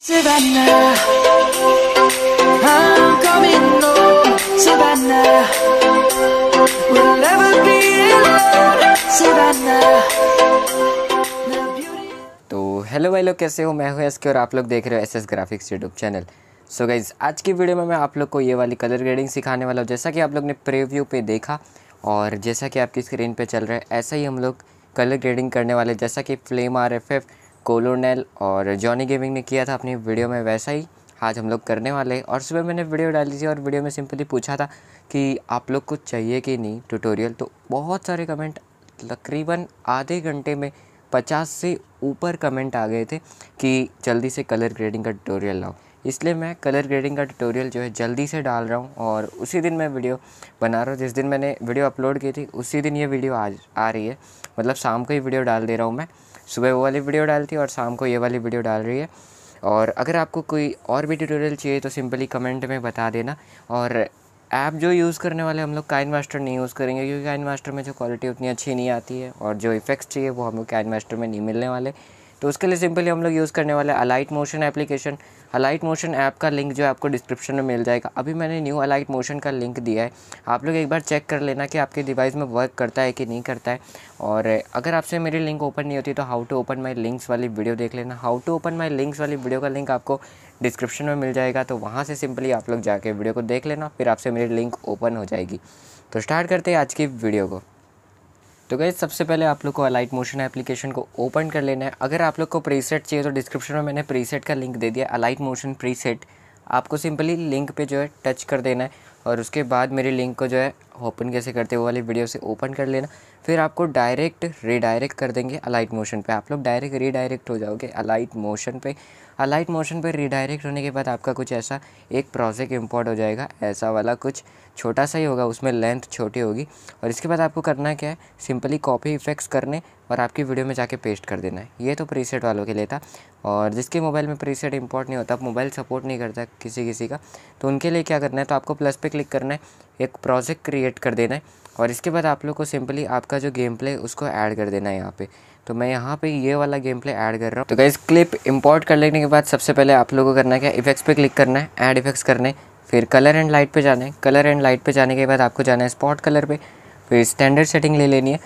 Savannah, I'm coming home. Savannah, we'll never be alone. Savannah. तो hello भाई लोग कैसे हो मैं हूँ एस के और आप लोग देख रहे हो S S graphics YouTube channel so so guys आज की वीडियो में मैं आप लोग को ये वाली कलर ग्रेडिंग सिखाने वाला हूँ जैसा कि आप लोग ने प्रीव्यू पे देखा और जैसा कि आपकी स्क्रीन पे चल रहा है ऐसा ही हम लोग कलर ग्रेडिंग करने वाले जैसा कि flame R F F colonel और जॉनी गेमिंग ने किया था अपनी वीडियो में वैसा ही आज हम लोग करने वाले और सुबह मैंने वीडियो डाली थी और वीडियो में सिंपली पूछा था कि आप लोग को चाहिए कि नहीं ट्यूटोरियल तो बहुत सारे कमेंट तकरीबन आधे घंटे में पचास से ऊपर कमेंट आ गए थे कि जल्दी से कलर ग्रेडिंग का ट्यूटोरियल लाओ इसलिए मैं कलर ग्रेडिंग का ट्यूटोरियल जो है जल्दी से डाल रहा हूँ और उसी दिन मैं वीडियो बना रहा हूँ जिस दिन मैंने वीडियो अपलोड की थी उसी दिन ये वीडियो आज आ रही है मतलब शाम को ही वीडियो डाल दे रहा हूँ मैं सुबह वो वाली वीडियो डालती है और शाम को ये वाली वीडियो डाल रही है और अगर आपको कोई और भी ट्यूटोरियल चाहिए तो सिंपली कमेंट में बता देना और ऐप जो यूज़ करने वाले हम लोग काइन मास्टर नहीं यूज़ करेंगे क्योंकि काइन मास्टर में जो क्वालिटी उतनी अच्छी नहीं आती है और जो इफ़ेक्ट्स चाहिए वो हम लोग काइन मास्टर में नहीं मिलने वाले तो उसके लिए सिंपली हम लोग यूज़ करने वाले Alight Motion application Alight Motion app का लिंक जो है आपको डिस्क्रिप्शन में मिल जाएगा अभी मैंने न्यू अलाइट मोशन का लिंक दिया है आप लोग एक बार चेक कर लेना कि आपके डिवाइस में वर्क करता है कि नहीं करता है और अगर आपसे मेरी लिंक ओपन नहीं होती तो how to open my links वाली वीडियो देख लेना how to open my links वाली वीडियो का लिंक आपको डिस्क्रिप्शन में मिल जाएगा तो वहाँ से सिंपली आप लोग जाके वीडियो को देख लेना फिर आपसे मेरी लिंक ओपन हो जाएगी तो स्टार्ट करते हैं आज की वीडियो को तो गई सबसे पहले आप लोग को अलाइट मोशन एप्लीकेशन को ओपन कर लेना है अगर आप लोग को प्रीसेट चाहिए तो डिस्क्रिप्शन में मैंने प्रीसेट का लिंक दे दिया अलाइट मोशन प्रीसेट आपको सिंपली लिंक पे जो है टच कर देना है और उसके बाद मेरे लिंक को जो है ओपन कैसे करते हो वाली वीडियो से ओपन कर लेना फिर आपको डायरेक्ट रीडायरेक्ट कर देंगे अलाइट मोशन पे आप लोग डायरेक्ट रीडायरेक्ट हो जाओगे अलाइट मोशन पे अलाइट मोशन पे रीडायरेक्ट होने के बाद आपका कुछ ऐसा एक प्रोजेक्ट इम्पोर्ट हो जाएगा ऐसा वाला कुछ छोटा सा ही होगा उसमें लेंथ छोटी होगी और इसके बाद आपको करना क्या है सिंपली कॉपी इफेक्ट्स करने और आपकी वीडियो में जाके पेस्ट कर देना है ये तो प्रीसेट वालों के लिए था और जिसके मोबाइल में प्रीसेट इंपोर्ट नहीं होता मोबाइल सपोर्ट नहीं करता किसी किसी का तो उनके लिए क्या करना है तो आपको प्लस पे क्लिक करना है एक प्रोजेक्ट क्रिएट कर देना है और इसके बाद आप लोग को सिंपली आपका जो गेम प्ले उसको ऐड कर देना है यहाँ पे तो मैं यहाँ पे ये वाला गेम प्ले ऐड कर रहा हूँ तो गाइज क्लिप इंपोर्ट कर लेने के बाद सबसे पहले आप लोगों को करना है क्या इफेक्ट्स पे क्लिक करना है ऐड इफेक्ट्स करने फिर कलर एंड लाइट पे जाना है कलर एंड लाइट पे जाने के बाद आपको जाना है स्पॉट कलर पे फिर स्टैंडर्ड सेटिंग ले लेनी है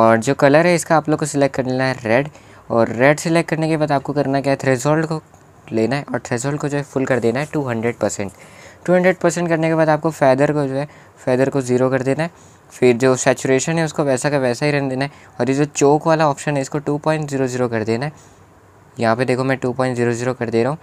और जो कलर है इसका आप लोग को सिलेक्ट कर लेना है रेड और रेड सिलेक्ट करने के बाद आपको करना क्या है थ्रेजोल्ड को लेना है और थ्रेजोल्ड को जो है फुल कर देना है two hundred percent two hundred percent करने के बाद आपको फैदर को जो है फैदर को ज़ीरो कर देना है फिर जो सेचुरेशन है उसको वैसा का वैसा ही रहने देना है और ये जो चौक वाला ऑप्शन है इसको टू पॉइंट ज़ीरो ज़ीरो कर देना है यहाँ पे देखो मैं टू पॉइंट ज़ीरो ज़ीरो कर दे रहा हूँ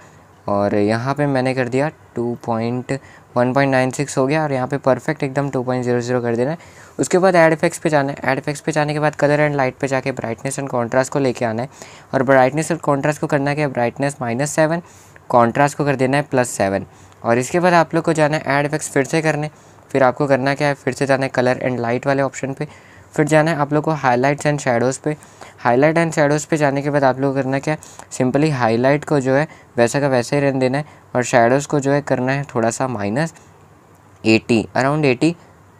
और यहाँ पे मैंने कर दिया two point one point nine six हो गया और यहाँ पे परफेक्ट एकदम टू पॉइंट ज़ीरो ज़ीरो कर देना है उसके बाद एड इफेक्ट्स पे जाना है एड इफेक्ट्स पे जाने के बाद कलर एंड लाइट पे जाके ब्राइटनेस एंड कॉन्ट्रास्ट को लेके आना है और ब्राइटनेस और कॉन्ट्रास्ट को करना है कि ब्राइटनेस माइनस सेवन कॉन्ट्रास्ट को कर देना है प्लस सेवन और इसके बाद आप लोग को जाना है एड वेक्स फिर से करने फिर आपको करना क्या है फिर से जाना है कलर एंड लाइट वाले ऑप्शन पे फिर जाना है आप लोग को हाईलाइट्स एंड शेडोज़ पे हाईलाइट एंड शेडोज़ पे जाने के बाद आप लोग करना क्या है सिंपली हाईलाइट को जो है वैसा का वैसे ही रहने देना है और शेडोज़ को जो है करना है थोड़ा सा माइनस एटी अराउंड एटी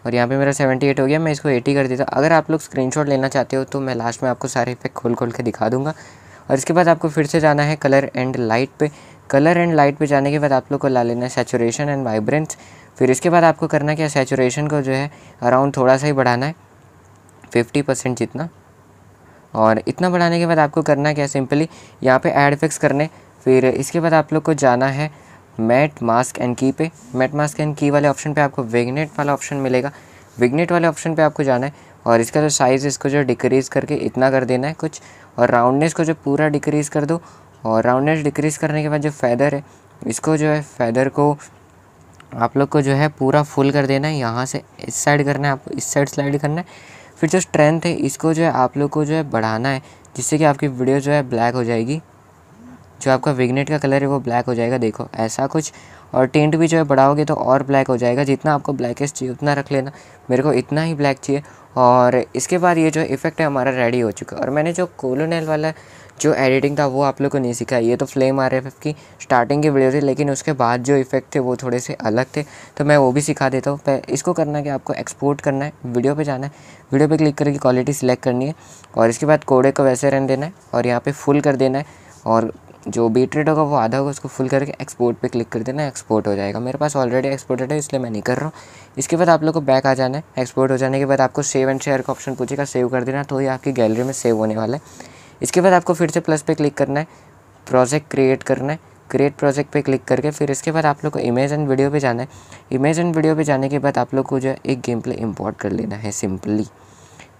और यहाँ पे मेरा सेवेंटी एट हो गया मैं इसको एटी कर देता अगर आप लोग स्क्रीनशॉट लेना चाहते हो तो मैं लास्ट में आपको सारे इफेक्ट खोल खोल के दिखा दूँगा और इसके बाद आपको फिर से जाना है कलर एंड लाइट पे कलर एंड लाइट पे जाने के बाद आप लोग को ला लेना है सेचुरेशन एंड वाइब्रेंस फिर इसके बाद आपको करना क्या सेचुरेशन को जो है अराउंड थोड़ा सा ही बढ़ाना है फिफ्टी परसेंट जितना और इतना बढ़ाने के बाद आपको करना क्या सिंपली यहाँ पे ऐड फिक्स करने फिर इसके बाद आप लोग को जाना है मैट मास्क एंड की पे मैट मास्क एंड की वाले ऑप्शन पर आपको विग्नेट वाला ऑप्शन मिलेगा विग्नेट वाले ऑप्शन पर आपको जाना है और इसका जो साइज़ इसको जो डिक्रीज़ करके इतना कर देना है कुछ और राउंडनेस को जो पूरा डिक्रीज़ कर दो और राउंडनेस डिक्रीज़ करने के बाद जो फैदर है इसको जो है फैदर को आप लोग को जो है पूरा फुल कर देना है यहाँ से इस साइड करना है आपको इस साइड स्लाइड करना है फिर जो स्ट्रेंथ है इसको जो है आप लोग को जो है बढ़ाना है जिससे कि आपकी वीडियो जो है ब्लैक हो जाएगी जो आपका विगनेट का कलर है वो ब्लैक हो जाएगा देखो ऐसा कुछ और टेंट भी जो है बढ़ाओगे तो और ब्लैक हो जाएगा जितना आपको ब्लैकेस्ट चाहिए उतना रख लेना मेरे को इतना ही ब्लैक चाहिए और इसके बाद ये जो इफ़ेक्ट है हमारा रेडी हो चुका है और मैंने जो कोलोनेल वाला जो एडिटिंग था वो आप लोग को नहीं सिखाया ये तो फ्लेम आर एफ की स्टार्टिंग की वीडियो थी लेकिन उसके बाद जो इफेक्ट थे वो थोड़े से अलग थे तो मैं वो भी सिखा देता हूँ इसको करना कि आपको एक्सपोर्ट करना है वीडियो पे जाना है वीडियो पे क्लिक करके क्वालिटी सिलेक्ट करनी है और इसके बाद कोडे को वैसे रहने देना है और यहाँ पर फुल कर देना है और जो बीट रेट होगा वो आधा होगा उसको फुल करके एक्सपोर्ट पे क्लिक कर देना एक्सपोर्ट हो जाएगा मेरे पास ऑलरेडी एक्सपोर्टेड है इसलिए मैं नहीं कर रहा हूँ इसके बाद आप लोग को बैक आ जाना है एक्सपोर्ट हो जाने के बाद आपको सेव एंड शेयर का ऑप्शन पूछेगा सेव कर देना तो ये आपकी गैलरी में सेव होने वाला है इसके बाद आपको फिर से प्लस पे क्लिक करना है प्रोजेक्ट क्रिएट करना है क्रिएट प्रोजेक्ट पे क्लिक करके फिर इसके बाद आप लोग को इमेज एंड वीडियो पे जाना है इमेज एंड वीडियो पे जाने के बाद आप लोग को जो है एक गेम प्ले इम्पोर्ट कर लेना है सिंपली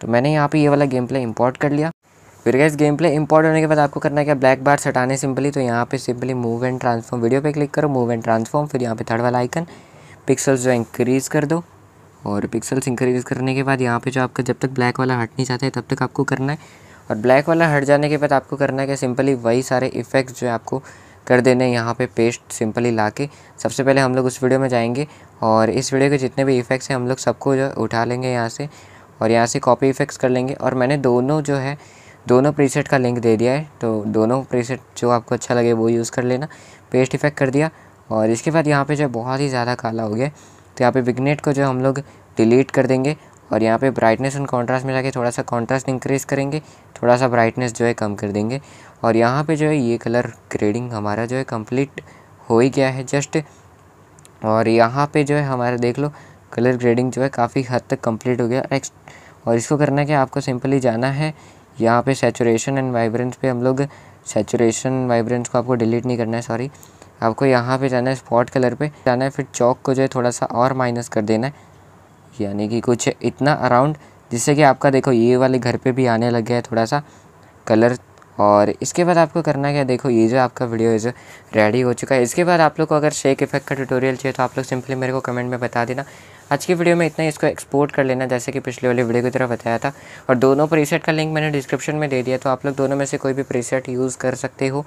तो मैंने यहाँ पे ये वाला गेम प्ले इम्पोर्ट कर लिया फिर गैस गेम प्ले इंपॉर्ट होने के बाद आपको करना है क्या ब्लैक बार सटाने सिंपली तो यहाँ पे simply move and transform video पे क्लिक करो मूव एंड ट्रांसफॉर्म फिर यहाँ पे थर्ड वाला आइकन पिक्सल्स जो इंक्रीज़ कर दो और पिक्सल्स इंक्रीज़ करने के बाद यहाँ पे जो आपका जब तक ब्लैक वाला हट नहीं जाता है तब तक आपको करना है और ब्लैक वाला हट जाने के बाद आपको करना है क्या सिंपली वही सारे इफ़ेक्ट्स जो है आपको कर देने यहाँ पे पेस्ट सिंपली ला के सबसे पहले हम लोग उस वीडियो में जाएंगे और इस वीडियो के जितने भी इफ़ेक्ट्स हैं हम लोग सबको जो उठा लेंगे यहाँ से और यहाँ से कॉपी इफ़ेक्ट्स कर लेंगे और मैंने दोनों जो है दोनों प्रीसेट का लिंक दे दिया है तो दोनों प्रीसेट जो आपको अच्छा लगे वो यूज़ कर लेना पेस्ट इफेक्ट कर दिया और इसके बाद यहाँ पे जो बहुत ही ज़्यादा काला हो गया तो यहाँ पे विग्नेट को जो हम लोग डिलीट कर देंगे और यहाँ पे ब्राइटनेस एंड कॉन्ट्रास्ट में जाके थोड़ा सा कॉन्ट्रास्ट इंक्रीज़ करेंगे थोड़ा सा ब्राइटनेस जो है कम कर देंगे और यहाँ पर जो है ये कलर ग्रेडिंग हमारा जो है कम्प्लीट हो ही गया है जस्ट और यहाँ पर जो है हमारा देख लो कलर ग्रेडिंग जो है काफ़ी हद तक कम्प्लीट हो गया और इसको करना क्या आपको सिंपली जाना है यहाँ पे सेचुरेशन एंड वाइब्रेंस पे हम लोग सेचुरेशन वाइब्रेंस को आपको डिलीट नहीं करना है सॉरी आपको यहाँ पे जाना है स्पॉट कलर पे जाना है फिर चौक को जो है थोड़ा सा और माइनस कर देना है यानी कि कुछ इतना अराउंड जिससे कि आपका देखो ये वाले घर पे भी आने लग गया है थोड़ा सा कलर और इसके बाद आपको करना क्या देखो ये जो आपका वीडियो है जो रेडी हो चुका है इसके बाद आप लोग को अगर शेक इफेक्ट का ट्यूटोरियल चाहिए तो आप लोग सिंपली मेरे को कमेंट में बता देना आज की वीडियो में इतना ही इसको एक्सपोर्ट कर लेना जैसे कि पिछले वाले वीडियो की तरह बताया था और दोनों प्रीसेट का लिंक मैंने डिस्क्रिप्शन में दे दिया तो आप लोग दोनों में से कोई भी प्रीसेट यूज़ कर सकते हो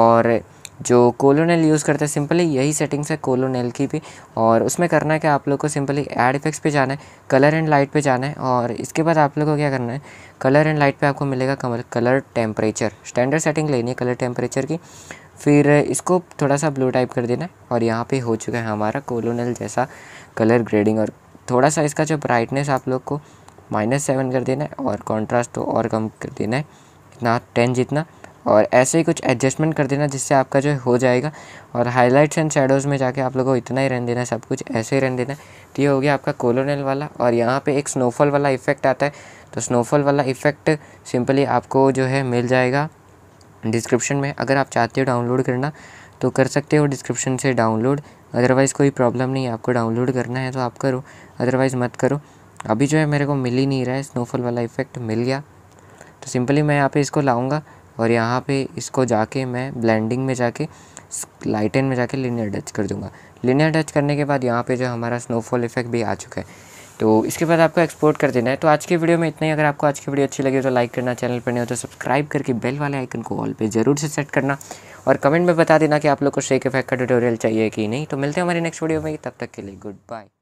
और जो कोलोनेल यूज़ करते हैं सिंपली यही सेटिंग्स है कोलोनेल की भी और उसमें करना है कि आप लोग को सिंपली एड इफेक्ट्स पे जाना है कलर एंड लाइट पे जाना है और इसके बाद आप लोग को क्या करना है कलर एंड लाइट पे आपको मिलेगा कमर कलर टेम्परेचर स्टैंडर्ड सेटिंग लेनी है कलर टेम्परेचर की फिर इसको थोड़ा सा ब्लू टाइप कर देना है और यहाँ पर हो चुका है हमारा कोलोनेल जैसा कलर ग्रेडिंग और थोड़ा सा इसका जो ब्राइटनेस आप लोग को माइनस सेवन कर देना है और कॉन्ट्रास्ट तो और कम कर देना है इतना टेन जितना और ऐसे ही कुछ एडजस्टमेंट कर देना जिससे आपका जो हो जाएगा और हाईलाइट्स एंड शेडोज़ में जाके आप लोगों को इतना ही रहने देना है सब कुछ ऐसे ही रहने देना है तो ये हो गया आपका कोलोनल वाला और यहाँ पे एक स्नोफॉल वाला इफ़ेक्ट आता है तो स्नोफॉल वाला इफ़ेक्ट सिंपली आपको जो है मिल जाएगा डिस्क्रिप्शन में अगर आप चाहते हो डाउनलोड करना तो कर सकते हो डिस्क्रिप्शन से डाउनलोड अदरवाइज़ कोई प्रॉब्लम नहीं है आपको डाउनलोड करना है तो आप करो अदरवाइज़ मत करो अभी जो है मेरे को मिल ही नहीं रहा है स्नोफॉल वाला इफ़ेक्ट मिल गया तो सिंपली मैं यहाँ पे इसको लाऊंगा और यहाँ पे इसको जाके मैं ब्लेंडिंग में जाके लाइटन में जाके लिनियर टच कर दूँगा लिनियर टच करने के बाद यहाँ पे जो हमारा स्नोफॉल इफेक्ट भी आ चुका है तो इसके बाद आपको एक्सपोर्ट कर देना है तो आज की वीडियो में इतना ही अगर आपको आज की वीडियो अच्छी लगी तो लाइक करना चैनल पर नहीं हो तो सब्सक्राइब तो करके बेल वाले आइकन को ऑल पर ज़रूर से सेट करना और कमेंट में बता देना कि आप लोग को शेक इफेक्ट का ट्यूटोरियल चाहिए कि नहीं तो मिलते हैं हमारे नेक्स्ट वीडियो में तब तक के लिए गुड बाय